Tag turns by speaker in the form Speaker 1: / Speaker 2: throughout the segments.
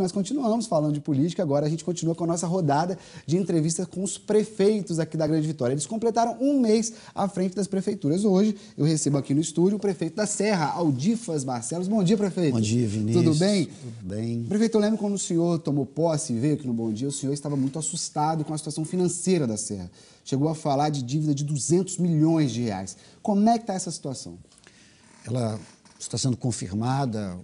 Speaker 1: Nós continuamos falando de política, agora a gente continua com a nossa rodada de entrevistas com os prefeitos aqui da Grande Vitória. Eles completaram um mês à frente das prefeituras. Hoje eu recebo aqui no estúdio o prefeito da Serra, Aldifas Marcelos. Bom dia, prefeito. Bom dia, Vinícius. Tudo bem? Tudo bem. Prefeito, eu lembro quando o senhor tomou posse e veio aqui no Bom Dia, o senhor estava muito assustado com a situação financeira da Serra. Chegou a falar de dívida de 200 milhões de reais. Como é que está essa situação? Ela está sendo confirmada,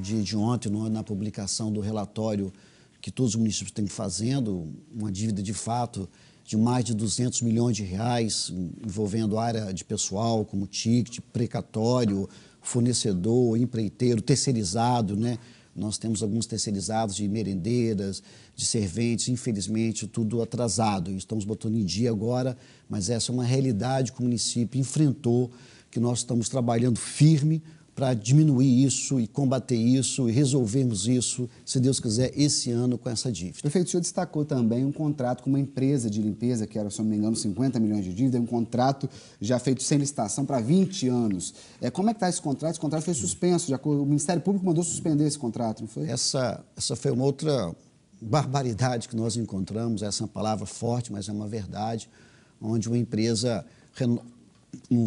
Speaker 1: dia de ontem, na publicação
Speaker 2: do relatório que todos os municípios têm fazendo, uma dívida de fato de mais de 200 milhões de reais, envolvendo área de pessoal, como ticket, precatório, fornecedor, empreiteiro, terceirizado, né? Nós temos alguns terceirizados de merendeiras, de serventes, infelizmente, tudo atrasado. Estamos botando em dia agora, mas essa é uma realidade que o município enfrentou, que nós estamos trabalhando firme para diminuir isso e combater isso e resolvermos isso,
Speaker 1: se Deus quiser, esse ano com essa dívida. Prefeito, o senhor destacou também um contrato com uma empresa de limpeza, que era, se não me engano, 50 milhões de dívida, um contrato já feito sem licitação para 20 anos. É, como é que está esse contrato? Esse contrato foi suspenso, já, o Ministério Público mandou suspender esse contrato, não foi?
Speaker 2: Essa, essa foi uma outra barbaridade que nós encontramos, essa é uma palavra forte, mas é uma verdade, onde uma empresa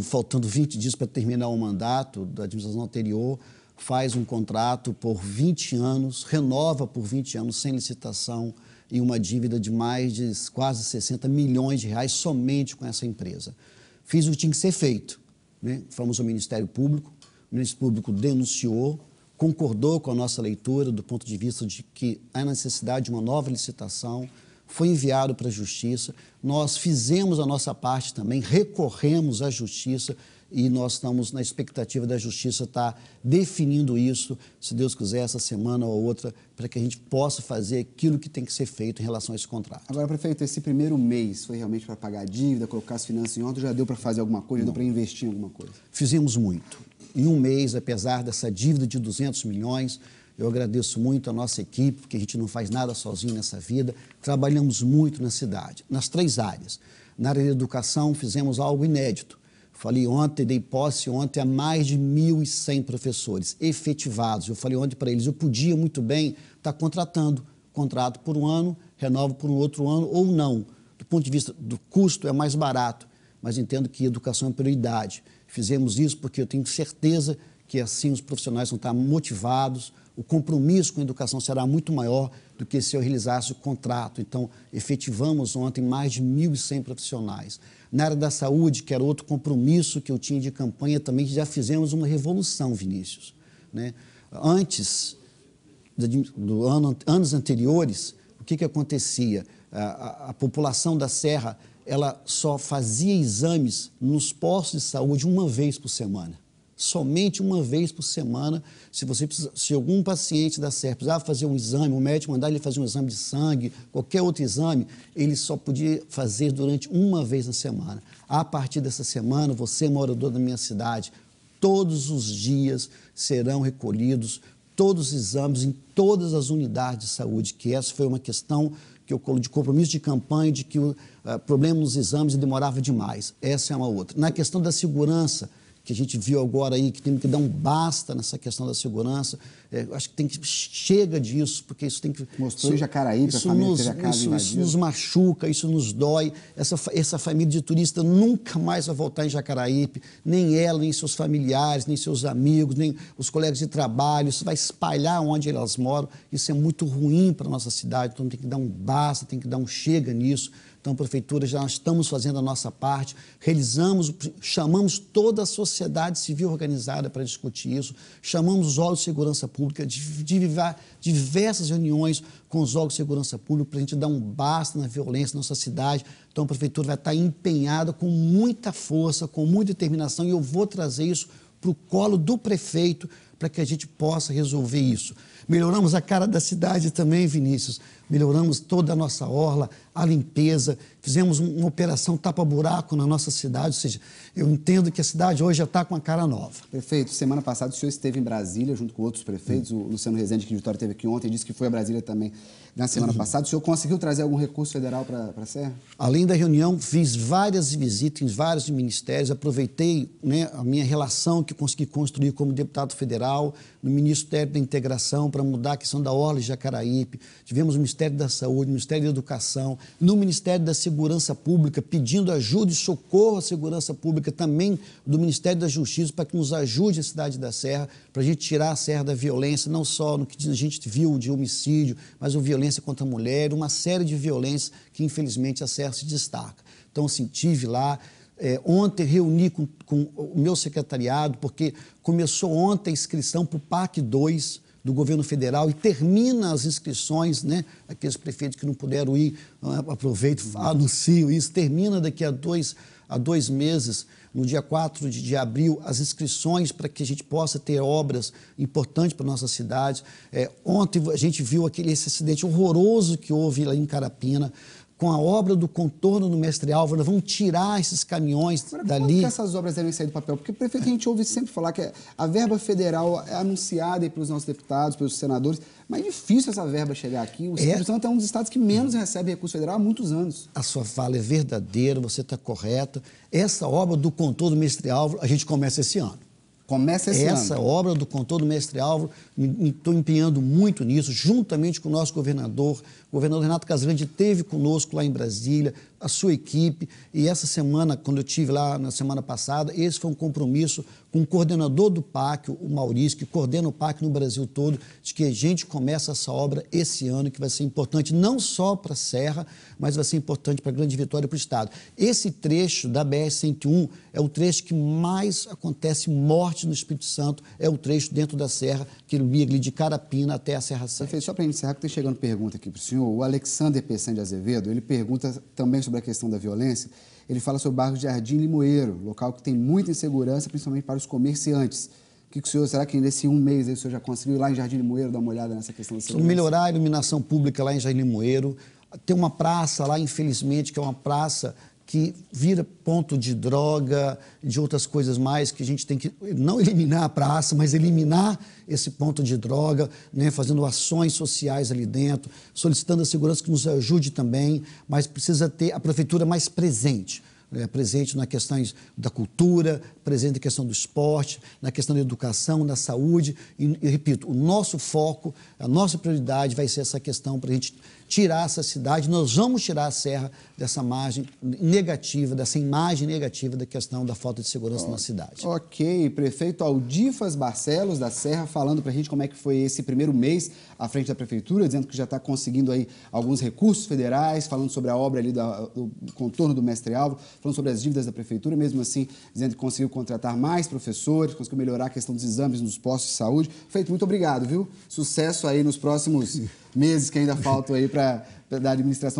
Speaker 2: faltando 20 dias para terminar o mandato da administração anterior, faz um contrato por 20 anos, renova por 20 anos sem licitação e uma dívida de mais de quase 60 milhões de reais somente com essa empresa. Fiz o que tinha que ser feito. Né? Fomos ao Ministério Público, o Ministério Público denunciou, concordou com a nossa leitura do ponto de vista de que há necessidade de uma nova licitação, foi enviado para a justiça, nós fizemos a nossa parte também, recorremos à justiça e nós estamos na expectativa da justiça estar tá definindo isso, se Deus quiser, essa semana ou outra, para que a gente possa fazer aquilo que
Speaker 1: tem que ser feito em relação a esse contrato. Agora, prefeito, esse primeiro mês foi realmente para pagar a dívida, colocar as finanças em ordem, já deu para fazer alguma coisa, Não. já deu para investir em alguma coisa? Fizemos
Speaker 2: muito. Em um mês, apesar dessa dívida de 200 milhões, eu agradeço muito a nossa equipe, porque a gente não faz nada sozinho nessa vida. Trabalhamos muito na cidade, nas três áreas. Na área de educação, fizemos algo inédito. Falei ontem, dei posse ontem a mais de 1.100 professores efetivados. Eu falei ontem para eles, eu podia muito bem estar contratando. Contrato por um ano, renovo por um outro ano ou não. Do ponto de vista do custo, é mais barato. Mas entendo que educação é prioridade. Fizemos isso porque eu tenho certeza que assim os profissionais vão estar motivados, o compromisso com a educação será muito maior do que se eu realizasse o contrato. Então, efetivamos ontem mais de 1.100 profissionais. Na área da saúde, que era outro compromisso que eu tinha de campanha, também já fizemos uma revolução, Vinícius. Né? Antes, do ano, anos anteriores, o que, que acontecia? A, a, a população da Serra ela só fazia exames nos postos de saúde uma vez por semana somente uma vez por semana. Se você precisa, se algum paciente da SERP precisava fazer um exame, o médico mandar ele fazer um exame de sangue, qualquer outro exame, ele só podia fazer durante uma vez na semana. A partir dessa semana, você, morador da minha cidade, todos os dias serão recolhidos todos os exames em todas as unidades de saúde, que essa foi uma questão que eu colo de compromisso de campanha de que o uh, problema nos exames demorava demais. Essa é uma outra. Na questão da segurança, que a gente viu agora aí, que tem que dar um basta nessa questão da segurança. É, acho que tem que chega disso, porque isso tem que mostrou isso, Jacaraí para a família nos, teve a casa isso, isso, nos machuca, isso nos dói. Essa, essa família de turista nunca mais vai voltar em Jacaraípe, nem ela, nem seus familiares, nem seus amigos, nem os colegas de trabalho. Isso vai espalhar onde elas moram. Isso é muito ruim para nossa cidade. Então tem que dar um basta, tem que dar um chega nisso. Então, prefeitura, já estamos fazendo a nossa parte, realizamos, chamamos toda a sociedade sociedade civil organizada para discutir isso, chamamos os órgãos de segurança pública, divivar diversas reuniões com os órgãos de segurança pública para a gente dar um basta na violência na nossa cidade. Então, a prefeitura vai estar tá empenhada com muita força, com muita determinação, e eu vou trazer isso para o colo do prefeito para que a gente possa resolver isso. Melhoramos a cara da cidade também, Vinícius. Melhoramos toda a nossa orla, a limpeza. Fizemos uma operação tapa-buraco na nossa cidade. Ou seja, eu entendo que a cidade hoje já está com a cara nova.
Speaker 1: Prefeito, semana passada o senhor esteve em Brasília junto com outros prefeitos. O Luciano Rezende, que o Vitória teve aqui ontem, disse que foi a Brasília também na semana uhum. passada. O senhor conseguiu trazer algum recurso federal para a Serra?
Speaker 2: Além da reunião, fiz várias visitas em vários ministérios. Aproveitei né, a minha relação que consegui construir como deputado federal no Ministério da Integração, para mudar a questão da orla de Jacaraípe. Tivemos o Ministério da Saúde, o Ministério da Educação, no Ministério da Segurança Pública, pedindo ajuda e socorro à segurança pública, também do Ministério da Justiça, para que nos ajude a cidade da Serra, para a gente tirar a Serra da violência, não só no que a gente viu de homicídio, mas o violência contra a mulher, uma série de violências que, infelizmente, a Serra se destaca. Então, assim, tive lá, é, ontem reuni com, com, o meu secretariado, porque começou ontem a inscrição para o PAC 2 do governo federal e termina as inscrições, né? Aqueles prefeitos que não puderam ir, ah, aproveito, anuncio isso, termina daqui a dois, a dois meses, no dia 4 de, de abril, as inscrições para que a gente possa ter obras importantes para a nossa cidade. É, ontem a gente viu aquele, esse acidente horroroso que houve lá em Carapina com a obra do contorno do mestre
Speaker 1: Álvaro, vão tirar esses caminhões Agora, dali. que essas obras devem sair do papel? Porque, prefeito, a gente ouve sempre falar que a verba federal é anunciada pelos nossos deputados, pelos senadores, mas é difícil essa verba chegar aqui. O Espírito é... Santo é um dos estados que menos recebe recurso federal há muitos anos.
Speaker 2: A sua fala é verdadeira, você está correta. Essa obra do contorno do mestre Álvaro, a gente começa esse ano.
Speaker 1: Começa esse Essa ano.
Speaker 2: obra do contorno mestre Álvaro, estou empenhando muito nisso, juntamente com o nosso governador. O governador Renato Casagrande teve conosco lá em Brasília, a sua equipe, e essa semana, quando eu tive lá na semana passada, esse foi um compromisso com o coordenador do PAC, o Maurício, que coordena o PAC no Brasil todo, de que a gente começa essa obra esse ano, que vai ser importante não só para a Serra, mas vai ser importante para a Grande Vitória e para o Estado. Esse trecho da BR-101 é o trecho que mais acontece morte
Speaker 1: no Espírito Santo é o trecho dentro da serra que liga de Carapina até a Serra Santa. Prefeito, só para encerrar, que tem chegando pergunta aqui para o senhor. O Alexander Pessan de Azevedo, ele pergunta também sobre a questão da violência. Ele fala sobre o bairro de Jardim Limoeiro, local que tem muita insegurança, principalmente para os comerciantes. O que, que o senhor, será que nesse um mês aí, o senhor já conseguiu ir lá em Jardim Limoeiro dar uma olhada nessa questão da segurança? Melhorar
Speaker 2: a iluminação pública lá em Jardim Limoeiro. Tem uma praça lá, infelizmente, que é uma praça que vira ponto de droga, de outras coisas mais, que a gente tem que não eliminar a praça, mas eliminar esse ponto de droga, né, fazendo ações sociais ali dentro, solicitando a segurança que nos ajude também, mas precisa ter a prefeitura mais presente. Né, presente na questão da cultura, presente na questão do esporte, na questão da educação, da saúde. E, e repito, o nosso foco, a nossa prioridade vai ser essa questão para a gente tirar essa cidade, nós vamos tirar a Serra dessa margem negativa, dessa imagem negativa da questão da falta de segurança oh, na cidade.
Speaker 1: Ok, prefeito Aldifas Barcelos da Serra falando para a gente como é que foi esse primeiro mês à frente da prefeitura, dizendo que já está conseguindo aí alguns recursos federais, falando sobre a obra ali do contorno do Mestre Alvo, falando sobre as dívidas da prefeitura, mesmo assim dizendo que conseguiu contratar mais professores, conseguiu melhorar a questão dos exames nos postos de saúde. Prefeito, muito obrigado, viu? Sucesso aí nos próximos meses que ainda faltam aí para da administração